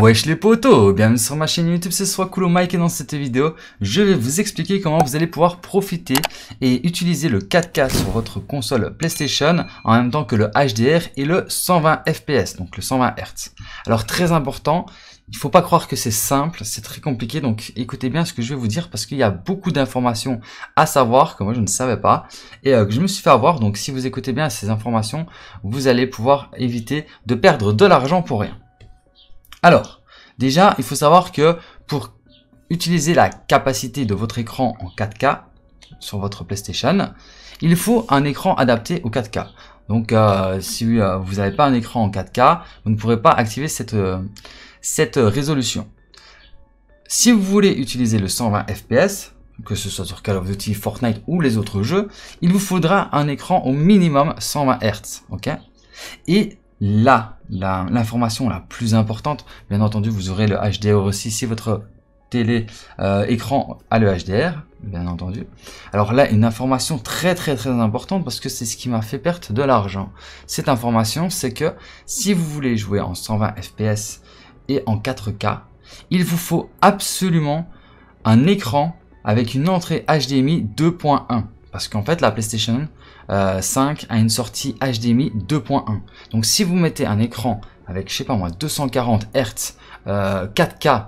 Wesh les potos, bienvenue sur ma chaîne YouTube, c'est soit Coolo Mike et dans cette vidéo, je vais vous expliquer comment vous allez pouvoir profiter et utiliser le 4K sur votre console PlayStation en même temps que le HDR et le 120 FPS, donc le 120 Hz. Alors très important, il faut pas croire que c'est simple, c'est très compliqué, donc écoutez bien ce que je vais vous dire parce qu'il y a beaucoup d'informations à savoir que moi je ne savais pas et euh, que je me suis fait avoir, donc si vous écoutez bien ces informations, vous allez pouvoir éviter de perdre de l'argent pour rien. Alors, déjà, il faut savoir que pour utiliser la capacité de votre écran en 4K sur votre PlayStation, il faut un écran adapté au 4K. Donc, euh, si euh, vous n'avez pas un écran en 4K, vous ne pourrez pas activer cette, euh, cette résolution. Si vous voulez utiliser le 120 FPS, que ce soit sur Call of Duty, Fortnite ou les autres jeux, il vous faudra un écran au minimum 120 Hz, ok Et là l'information la, plus importante. Bien entendu, vous aurez le HDR aussi si votre télé euh, écran a le HDR, bien entendu. Alors là, une information très très très importante parce que c'est ce qui m'a fait perdre de l'argent. Cette information, c'est que si vous voulez jouer en 120 FPS et en 4K, il vous faut absolument un écran avec une entrée HDMI 2.1 parce qu'en fait la PlayStation 5 euh, à une sortie HDMI 2.1. Donc si vous mettez un écran avec, je sais pas moi, 240 Hz, 4K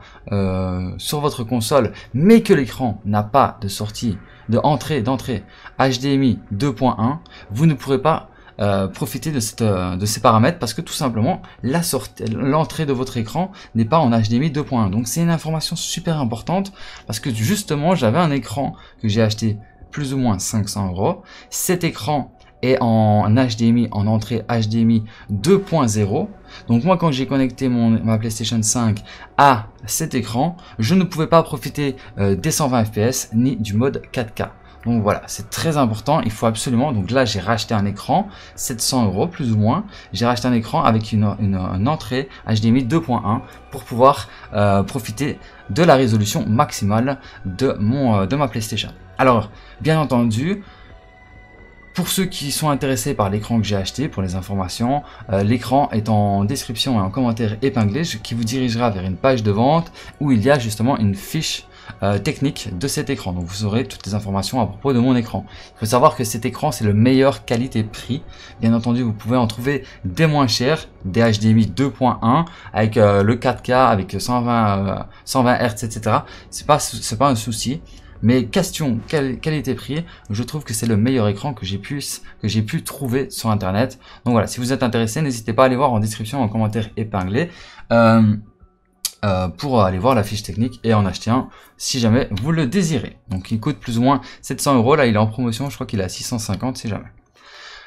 sur votre console, mais que l'écran n'a pas de sortie, de entrée, d'entrée HDMI 2.1, vous ne pourrez pas euh, profiter de, cette, euh, de ces paramètres parce que tout simplement l'entrée de votre écran n'est pas en HDMI 2.1 donc c'est une information super importante parce que justement j'avais un écran que j'ai acheté plus ou moins 500 euros. Cet écran est en HDMI, en entrée HDMI 2.0. Donc moi quand j'ai connecté ma PlayStation 5 à cet écran, je ne pouvais pas profiter euh, des 120 fps ni du mode 4K. Donc voilà, c'est très important. Il faut absolument. Donc là, j'ai racheté un écran, 700 euros plus ou moins. J'ai racheté un écran avec une, entrée HDMI 2.1 pour pouvoir euh, profiter de la résolution maximale de mon euh, de ma PlayStation. Alors, bien entendu, pour ceux qui sont intéressés par l'écran que j'ai acheté, pour les informations, euh, l'écran est en description et en commentaire épinglé qui vous dirigera vers une page de vente où il y a justement une fiche euh, technique de cet écran. Donc vous aurez toutes les informations à propos de mon écran. Il faut savoir que cet écran c'est le meilleur qualité-prix. Bien entendu vous pouvez en trouver des moins chers, des HDMI 2.1 avec euh, le 4K, avec 120, 120 euh, Hz, etc. C'est pas, c'est pas un souci. Mais question qualité-prix, je trouve que c'est le meilleur écran que j'ai pu, que j'ai pu trouver sur internet. Donc voilà, si vous êtes intéressé, n'hésitez pas à aller voir en description, en commentaire épinglé. Euh, pour aller voir la fiche technique et en acheter un si jamais vous le désirez. Donc il coûte plus ou moins 700 euros. Là, il est en promotion. Je crois qu'il est à 650 si jamais.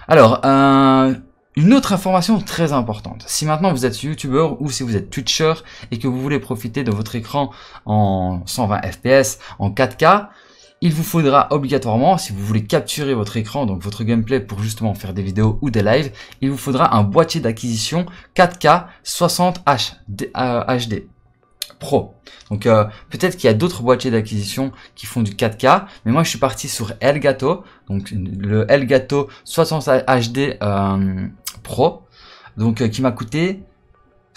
Alors, euh, une autre information très importante. Si maintenant vous êtes youtubeur ou si vous êtes twitcher et que vous voulez profiter de votre écran en 120 fps, en 4K, il vous faudra obligatoirement, si vous voulez capturer votre écran, donc votre gameplay pour justement faire des vidéos ou des lives, il vous faudra un boîtier d'acquisition 4K 60 HD. Pro. Donc euh, peut-être qu'il y a d'autres boîtiers d'acquisition qui font du 4K, mais moi je suis parti sur Elgato, donc le Elgato 60 HD euh, Pro, donc euh, qui m'a coûté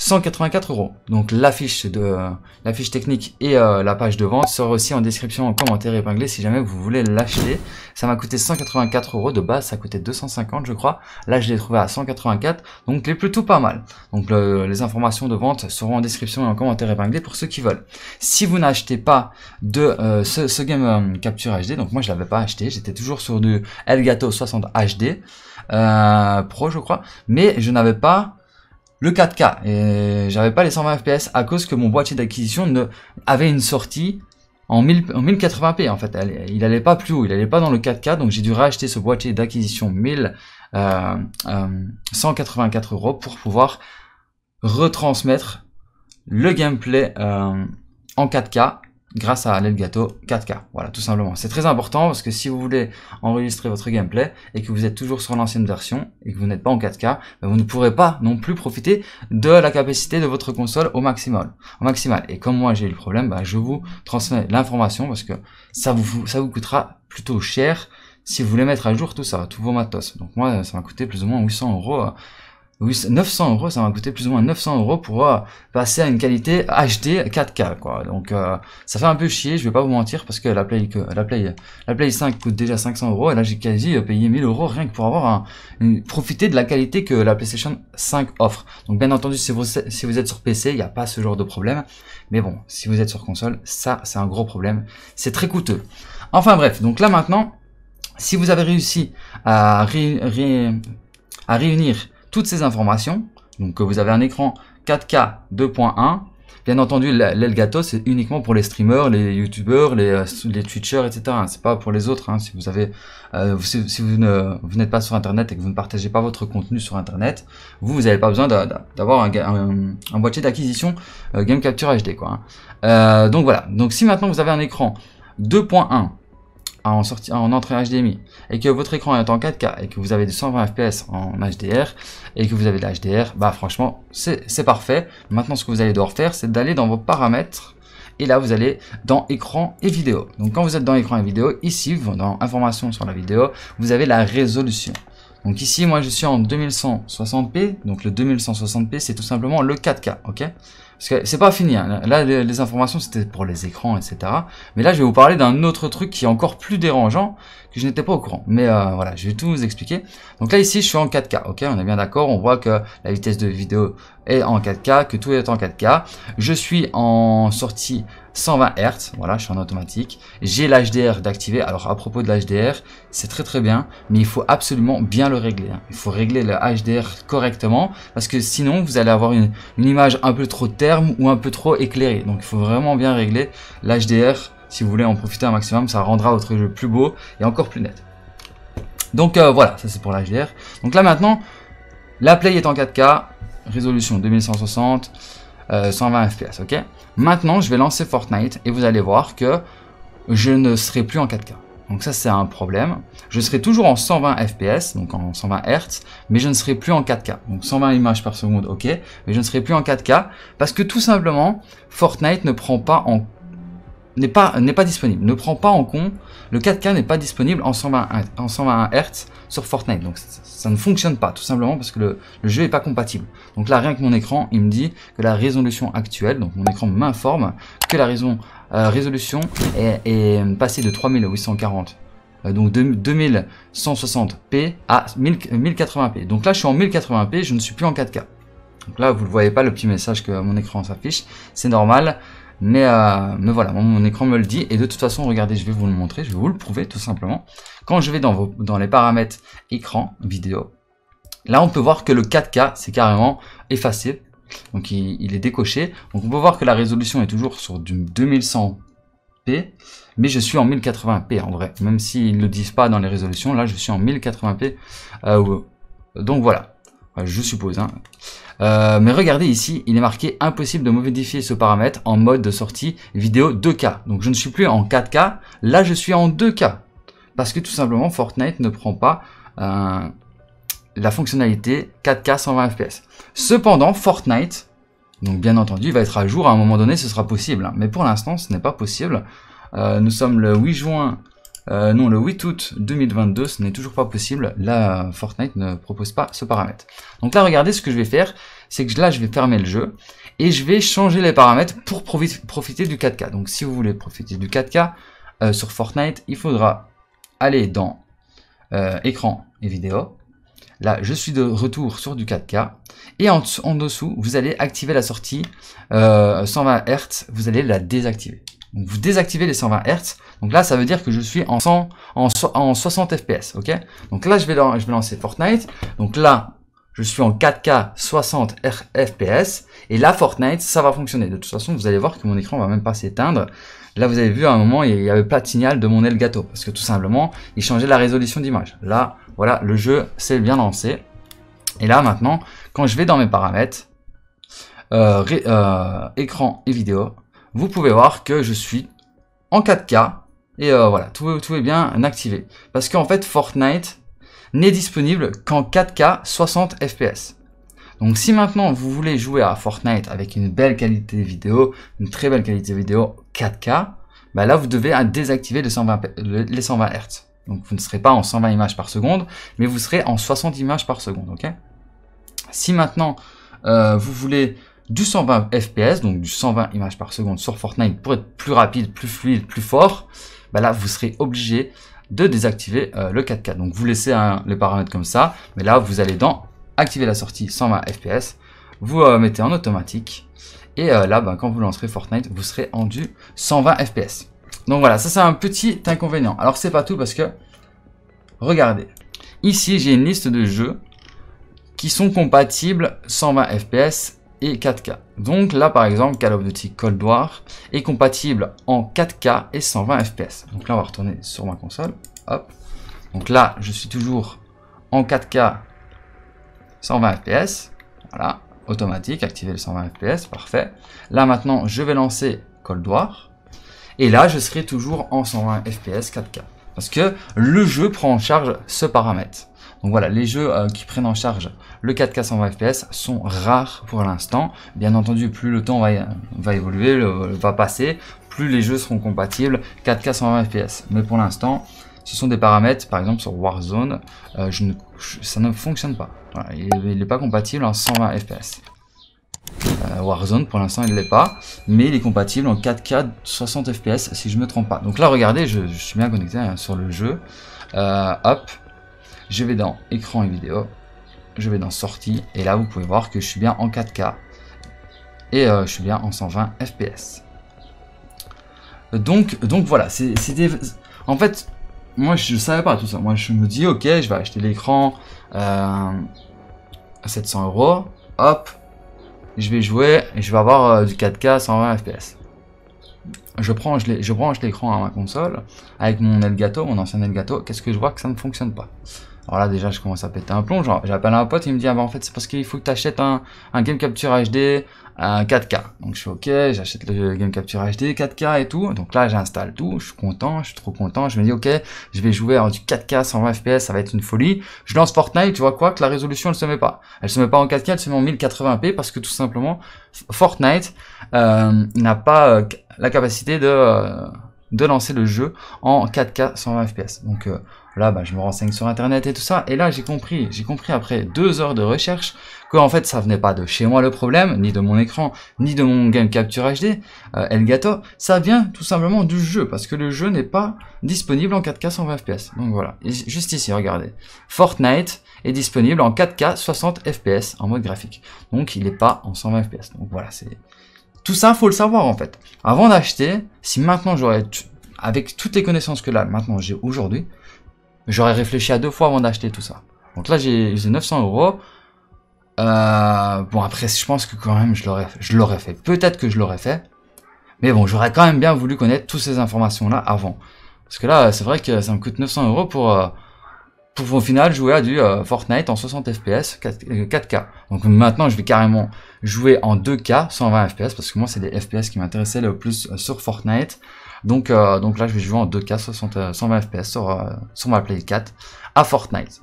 184 euros. Donc l'affiche de l'affiche technique et euh, la page de vente sera aussi en description, en commentaire épinglé si jamais vous voulez l'acheter. Ça m'a coûté 184 euros de base, ça coûtait 250 je crois. Là je l'ai trouvé à 184, donc les plutôt pas mal. Donc les informations de vente seront en description et en commentaire épinglé pour ceux qui veulent. Si vous n'achetez pas de euh, ce, ce, game euh, capture HD, donc moi je l'avais pas acheté, j'étais toujours sur du Elgato 60 HD. Pro je crois, mais je n'avais pas le 4K. Et j'avais pas les 120 FPS à cause que mon boîtier d'acquisition ne... avait une sortie en, 1080p en fait. Il n'allait pas plus haut, il n'allait pas dans le 4K, donc j'ai dû racheter ce boîtier d'acquisition 1000 euh, euh, euros pour pouvoir retransmettre le gameplay euh, en 4K grâce à l'Elgato 4K. Voilà, tout simplement. C'est très important parce que si vous voulez enregistrer votre gameplay et que vous êtes toujours sur l'ancienne version et que vous n'êtes pas en 4K, ben, vous ne pourrez pas non plus profiter de la capacité de votre console au maximum Au maximal. Et comme moi j'ai eu le problème, ben, je vous transmets l'information parce que ça vous, ça vous coûtera plutôt cher si vous voulez mettre à jour tout ça, tous vos matos. Donc moi ça m'a coûté plus ou moins 800 euros hein. 900 euros, ça m'a coûté plus ou moins 900 euros pour euh, passer à une qualité HD 4K, quoi. Donc, euh, ça fait un peu chier, je vais pas vous mentir, parce que la Play, la Play, la Play 5 coûte déjà 500 euros, et là, j'ai quasi euh, payé 1000 euros rien que pour avoir un, profiter de la qualité que la PlayStation 5 offre. Donc, bien entendu, si vous, êtes sur PC, il n'y a pas ce genre de problème. Mais bon, si vous êtes sur console, ça, c'est un gros problème. C'est très coûteux. Enfin, bref. Donc là, maintenant, si vous avez réussi à, à réunir toutes ces informations. Donc euh, vous avez un écran 4K 2.1. Bien entendu, l'Elgato, c'est uniquement pour les streamers, les youtubeurs, les, euh, les twitchers, etc. C'est pas pour les autres. Hein. Si vous avez, euh, si, vous ne n'êtes pas sur Internet et que vous ne partagez pas votre contenu sur Internet, vous, vous n'avez pas besoin d'avoir un, boîtier d'acquisition Game Capture HD. Quoi, hein. donc voilà. Donc si maintenant vous avez un écran 2.1 en, en entrée HDMI et que votre écran est en 4K et que vous avez du 120 fps en HDR et que vous avez de l'HDR, bah franchement c'est parfait. Maintenant ce que vous allez devoir faire c'est d'aller dans vos paramètres et là vous allez dans écran et vidéo. Donc quand vous êtes dans écran et vidéo, ici dans informations sur la vidéo, vous avez la résolution. Donc ici moi je suis en 2160p, donc le 2160p c'est tout simplement le 4K, ok parce que c'est pas fini. Hein. Là, les, informations, c'était pour les écrans, etc. Mais là, je vais vous parler d'un autre truc qui est encore plus dérangeant que je n'étais pas au courant. Mais euh, voilà, je vais tout vous expliquer. Donc là, ici, je suis en 4K. Ok, on est bien d'accord. On voit que la vitesse de vidéo et en 4K, que tout est en 4K. Je suis en sortie 120 Hz, voilà, je suis en automatique. J'ai l'HDR d'activer. Alors à propos de l'HDR, c'est très très bien, mais il faut absolument bien le régler. Hein. Il faut régler le HDR correctement, parce que sinon vous allez avoir une, image un peu trop terme ou un peu trop éclairée. Donc il faut vraiment bien régler l'HDR. Si vous voulez en profiter un maximum, ça rendra votre jeu plus beau et encore plus net. Donc euh, voilà, ça c'est pour l'HDR. Donc là maintenant, la Play est en 4K, résolution 2160, 120 FPS, ok Maintenant, je vais lancer Fortnite et vous allez voir que je ne serai plus en 4K. Donc ça, c'est un problème. Je serai toujours en 120 FPS, donc en 120 Hz, mais je ne serai plus en 4K. Donc 120 images par seconde, ok, mais je ne serai plus en 4K parce que tout simplement, Fortnite ne prend pas en n'est pas, disponible, ne prend pas en compte, le 4K n'est pas disponible en 120, en Hz sur Fortnite. Donc ça ne fonctionne pas, tout simplement parce que le, jeu n'est pas compatible. Donc là, rien que mon écran, il me dit que la résolution actuelle, donc mon écran m'informe que la raison, euh, résolution est, passée de 3840 euh, donc 2160p à 1080p. Donc là, je suis en 1080p, je ne suis plus en 4K. Donc là, vous ne voyez pas le petit message que mon écran s'affiche. C'est normal, euh, mais, voilà, mon écran me le dit. Et de toute façon, regardez, je vais vous le montrer, je vais vous le prouver tout simplement. Quand je vais dans, les paramètres écran, vidéo, là on peut voir que le 4K, c'est carrément effacé. Donc il, est décoché. Donc on peut voir que la résolution est toujours sur du 2100p. Mais je suis en 1080p en vrai. Même s'ils ne le disent pas dans les résolutions, là je suis en 1080p. Euh, donc voilà. Euh, je suppose. Hein. Euh, mais regardez ici, il est marqué impossible de modifier ce paramètre en mode de sortie vidéo 2K. Donc je ne suis plus en 4K, là je suis en 2K. Parce que tout simplement Fortnite ne prend pas euh, la fonctionnalité 4K 120 fps. Cependant Fortnite, donc bien entendu, va être à jour à un moment donné, ce sera possible. Hein. Mais pour l'instant ce n'est pas possible. nous sommes le 8 juin euh, non, le 8 août 2022, ce n'est toujours pas possible. Là, Fortnite ne propose pas ce paramètre. Donc là, regardez ce que je vais faire. C'est que là, je vais fermer le jeu et je vais changer les paramètres pour profiter du 4K. Donc si vous voulez profiter du 4K euh, sur Fortnite, il faudra aller dans euh, écran et vidéo. Là, je suis de retour sur du 4K. Et en, en dessous, vous allez activer la sortie 120 Hz. Vous allez la désactiver. Donc vous désactivez les 120 Hz. Donc là, ça veut dire que je suis en en, 60 FPS, ok Donc là, je vais, je vais lancer Fortnite. Donc là, je suis en 4K 60 FPS. Et là, Fortnite, ça va fonctionner. De toute façon, vous allez voir que mon écran va même pas s'éteindre. Là, vous avez vu, à un moment, il y avait pas de signal de mon Elgato. Parce que tout simplement, il changeait la résolution d'image. Là, voilà, le jeu s'est bien lancé. Et là, maintenant, quand je vais dans mes paramètres, euh, euh écran et vidéo, vous pouvez voir que je suis en 4K. Et euh, voilà, tout, est bien activé. Parce qu'en fait, Fortnite n'est disponible qu'en 4K 60 FPS. Donc si maintenant vous voulez jouer à Fortnite avec une belle qualité vidéo, une très belle qualité vidéo 4K, bah là vous devez désactiver les 120, Hz. Donc vous ne serez pas en 120 images par seconde, mais vous serez en 60 images par seconde. ok si maintenant euh, vous voulez du 120 FPS, donc du 120 images par seconde sur Fortnite pour être plus rapide, plus fluide, plus fort, bah là vous serez obligé de désactiver euh, le 4K. Donc vous laissez les paramètres comme ça, mais là vous allez dans activer la sortie 120 FPS, vous euh, mettez en automatique, et euh, là bah, quand vous lancerez Fortnite, vous serez en du 120 FPS. Donc voilà, ça c'est un petit inconvénient. Alors c'est pas tout parce que, regardez, ici j'ai une liste de jeux qui sont compatibles 120 FPS et 4K. Donc là par exemple Call of Duty Cold War est compatible en 4K et 120 FPS. Donc là on va retourner sur ma console. Hop. Donc là je suis toujours en 4K 120 FPS. Voilà, automatique, activer le 120 FPS, parfait. Là maintenant je vais lancer Cold War. Et là je serai toujours en 120 FPS 4K. Parce que le jeu prend en charge ce paramètre. Donc voilà, les jeux euh, qui prennent en charge le 4K 120 FPS sont rares pour l'instant. Bien entendu, plus le temps va, évoluer, le, va passer, plus les jeux seront compatibles 4K 120 FPS. Mais pour l'instant, ce sont des paramètres, par exemple sur Warzone, euh, ça ne fonctionne pas. il n'est pas compatible en 120 FPS. Euh, Warzone pour l'instant il ne l'est pas, mais il est compatible en 4K 60 FPS si je me trompe pas. Donc là regardez, je, suis bien connecté hein, sur le jeu. hop, je vais dans écran et vidéo. Je vais dans sortie. Et là, vous pouvez voir que je suis bien en 4K. Et euh, je suis bien en 120 FPS. Donc, donc voilà, c'était... En fait, moi, je savais pas tout ça. Moi, je me dis, ok, je vais acheter l'écran euh, à 700 euros. Hop, je vais jouer et je vais avoir euh, du 4K 120 FPS. Je prends, je, je branche l'écran à ma console avec mon Elgato, mon ancien Elgato. Qu'est-ce que je vois que ça ne fonctionne pas alors là, déjà, je commence à péter un plomb. Genre, j'appelle un pote, il me dit, ah bah en fait, c'est parce qu'il faut que tu achètes un, un Game Capture HD, un 4K. Donc je suis ok, j'achète le Game Capture HD, 4K et tout. Donc là, j'installe tout, je suis content, je suis trop content. Je me dis, ok, je vais jouer en hein, du 4K 120 FPS, ça va être une folie. Je lance Fortnite, tu vois quoi, que la résolution, elle se met pas. Elle se met pas en 4K, elle se met en 1080p parce que tout simplement, Fortnite euh, n'a pas euh, la capacité de... Euh, de lancer le jeu en 4K 120 fps. Donc euh, Là, bah, je me renseigne sur Internet et tout ça. Et là, j'ai compris, j'ai compris après deux heures de recherche que en fait, ça venait pas de chez moi le problème, ni de mon écran, ni de mon Game Capture HD euh, Elgato. Ça vient tout simplement du jeu, parce que le jeu n'est pas disponible en 4K 120 FPS. Donc voilà, juste ici, regardez. Fortnite est disponible en 4K 60 FPS en mode graphique. Donc il n'est pas en 120 FPS. Donc voilà, c'est... Tout ça, faut le savoir en fait. Avant d'acheter, si maintenant j'aurais, avec toutes les connaissances que là, maintenant j'ai aujourd'hui, J'aurais réfléchi à deux fois avant d'acheter tout ça. Donc là, j'ai 900 euros. Euh, bon, après, je pense que quand même, je l'aurais fait. fait. Peut-être que je l'aurais fait. Mais bon, j'aurais quand même bien voulu connaître toutes ces informations-là avant. Parce que là, c'est vrai que ça me coûte 900 euros pour, euh, pour au final jouer à du euh, Fortnite en 60 FPS 4, k Donc maintenant, je vais carrément jouer en 2K 120 FPS parce que moi, c'est les FPS qui m'intéressaient le plus sur Fortnite. Donc, euh, donc là, je vais jouer en 2K 60, 120 FPS sur, ma Play 4 à Fortnite.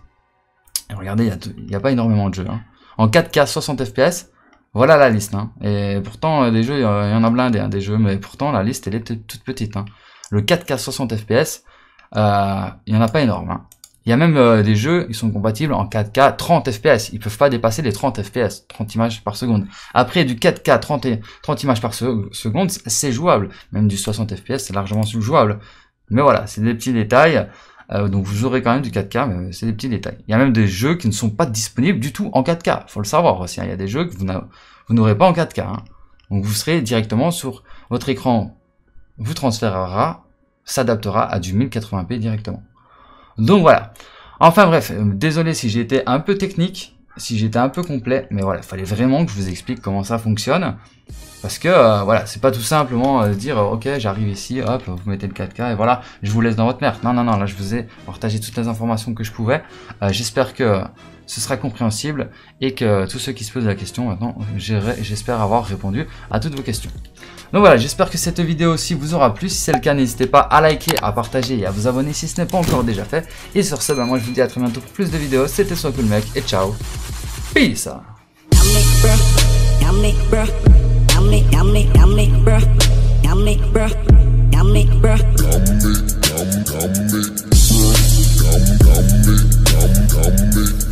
Et regardez, il n'y a, pas énormément de jeux. Hein. En 4K 60 FPS, voilà la liste. Hein. Et pourtant, euh, jeux, euh, il y en a blindé hein, des jeux, mais pourtant, la liste, elle est toute petite. Le 4K 60 FPS, il n'y en a pas énorme. Il y a même euh, des jeux, ils sont compatibles en 4K 30 FPS. Ils peuvent pas dépasser les 30 FPS, 30 images par seconde. Après, du 4K 30, 30 images par seconde, c'est jouable. Même du 60 FPS, c'est largement jouable. Mais voilà, c'est des petits détails. Euh, donc vous aurez quand même du 4K, mais euh, c'est des petits détails. Il y a même des jeux qui ne sont pas disponibles du tout en 4K. Faut le savoir aussi. Hein. Il y a des jeux que vous n'aurez pas en 4K. Hein. Donc vous serez directement sur votre écran, vous transférera, s'adaptera à du 1080p directement. Donc voilà. Enfin bref, euh, désolé si j'étais un peu technique, si j'étais un peu complet, mais voilà, il fallait vraiment que je vous explique comment ça fonctionne. Parce que euh, voilà, c'est pas tout simplement euh, dire ok j'arrive ici, hop, vous mettez le 4K et voilà, je vous laisse dans votre merde. Non non non, là je vous ai partagé toutes les informations que je pouvais. J'espère que ce sera compréhensible et que tous ceux qui se posent la question maintenant, j'espère avoir répondu à toutes vos questions. Donc voilà, j'espère que cette vidéo aussi vous aura plu. Si c'est le cas, n'hésitez pas à liker, à partager et à vous abonner si ce n'est pas encore déjà fait. Et sur ce, moi je vous dis à très bientôt pour plus de vidéos. C'était Soit Cool Mec et ciao. Peace